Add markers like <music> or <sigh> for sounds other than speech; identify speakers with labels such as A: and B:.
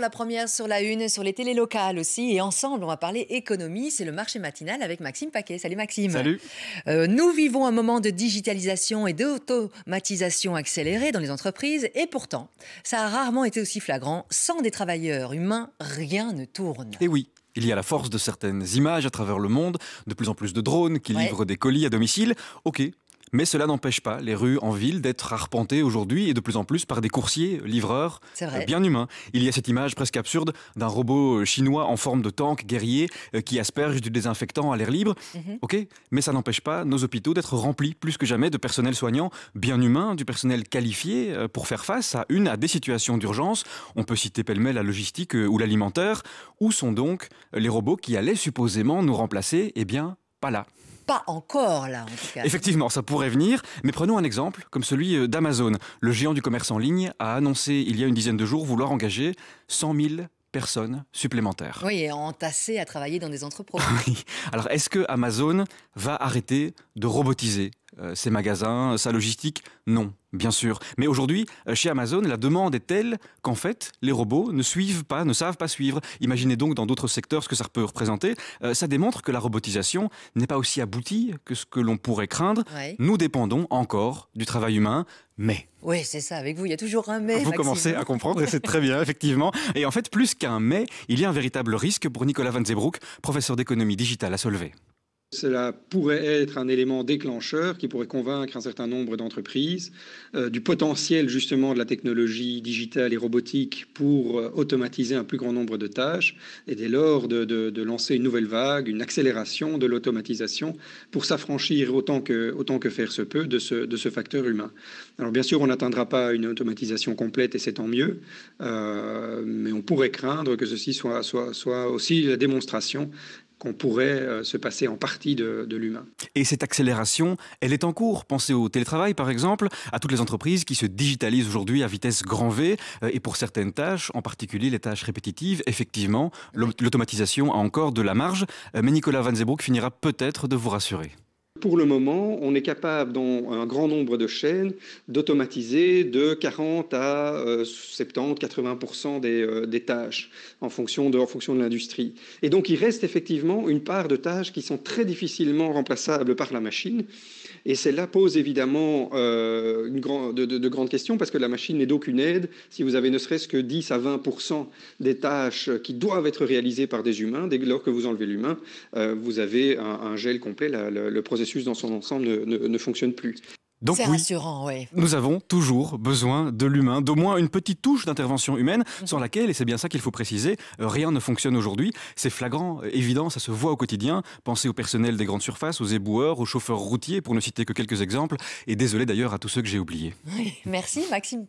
A: la première sur la une, sur les télés locales aussi. Et ensemble, on va parler économie. C'est le marché matinal avec Maxime Paquet. Salut Maxime. Salut. Euh, nous vivons un moment de digitalisation et d'automatisation accélérée dans les entreprises. Et pourtant, ça a rarement été aussi flagrant. Sans des travailleurs humains, rien ne tourne.
B: Et eh oui, il y a la force de certaines images à travers le monde, de plus en plus de drones qui livrent des colis à domicile. Ok, mais cela n'empêche pas les rues en ville d'être arpentées aujourd'hui et de plus en plus par des coursiers, livreurs, euh, bien humains. Il y a cette image presque absurde d'un robot euh, chinois en forme de tank guerrier euh, qui asperge du désinfectant à l'air libre. Mhm. Ok, mais ça n'empêche pas nos hôpitaux d'être remplis plus que jamais de personnel soignant bien humain, du personnel qualifié pour faire face à une à des situations d'urgence. On peut citer pêle-mêle la logistique ou l'alimentaire. Où sont donc les robots qui allaient supposément nous remplacer Eh bien, pas là
A: pas encore là, en tout cas.
B: Effectivement, ça pourrait venir, mais prenons un exemple comme celui euh, d'Amazon. Le géant du commerce en ligne a annoncé il y a une dizaine de jours vouloir engager 100 000 personnes supplémentaires.
A: Oui, et entassées à travailler dans des entreprises.
B: <laughs> Alors, est-ce que Amazon va arrêter de robotiser euh, ses magasins, euh, sa logistique Non, bien sûr. Mais aujourd'hui, euh, chez Amazon, la demande est telle qu'en fait, les robots ne suivent pas, ne savent pas suivre. Imaginez donc dans d'autres secteurs ce que ça peut représenter. ça démontre que la robotisation n'est pas aussi aboutie que ce que l'on pourrait craindre. Nous dépendons encore du travail humain, mais...
A: Oui, c'est ça, avec vous, il y a toujours un mais. Vous commencez à
B: comprendre, et c'est très bien, <laughs> effectivement. Et en fait, plus qu'un mais, il y a un véritable risque pour Nicolas Van Zeebroek, professeur d'économie digitale à Solvay.
A: Cela pourrait être un élément déclencheur qui pourrait convaincre un certain nombre d'entreprises euh, du potentiel justement de la technologie digitale et robotique pour euh, automatiser un plus grand nombre de tâches et dès lors de, lancer une nouvelle vague, une accélération de l'automatisation pour s'affranchir autant que, autant que faire se peut de ce, facteur humain. Alors bien sûr, on n'atteindra pas une automatisation complète et c'est tant mieux, euh, mais on pourrait craindre que ceci soit aussi la démonstration qu'on pourrait euh, se passer en partie de, l'humain.
B: Et cette accélération, elle est en cours. Pensez au télétravail, par exemple, à toutes les entreprises qui se digitalisent aujourd'hui à vitesse grand V, euh, et pour certaines tâches, en particulier les tâches répétitives, effectivement, l'automatisation a encore de la marge, euh, mais Nicolas Van Zeebroek finira peut-être de vous rassurer.
A: Pour le moment, on est capable, dans un grand nombre de chaînes, d'automatiser de 40 à 70, euh, 80 euh, des, tâches en fonction de, fonction de l'industrie. Et donc, il reste effectivement une part de tâches qui sont très difficilement remplaçables par la machine. Et celle-là pose évidemment euh, une grande, de, grandes questions parce que la machine n'est d'aucune aide si vous avez ne serait-ce que 10 à 20 des tâches qui doivent être réalisées par des humains. Dès lors que vous enlevez l'humain, vous avez un, gel complet, le, le dans son ensemble ne, fonctionne plus. Donc rassurant, ouais. nous
B: avons toujours besoin de l'humain, d'au moins une petite touche d'intervention humaine mhm. sans laquelle, et c'est bien ça qu'il faut préciser, euh, rien ne fonctionne aujourd'hui. C'est flagrant, évident, ça se voit au quotidien. Pensez au personnel des grandes surfaces, aux éboueurs, aux chauffeurs routiers, pour ne citer que quelques exemples. Et désolé d'ailleurs à tous ceux que j'ai oubliés.
A: merci Maxime.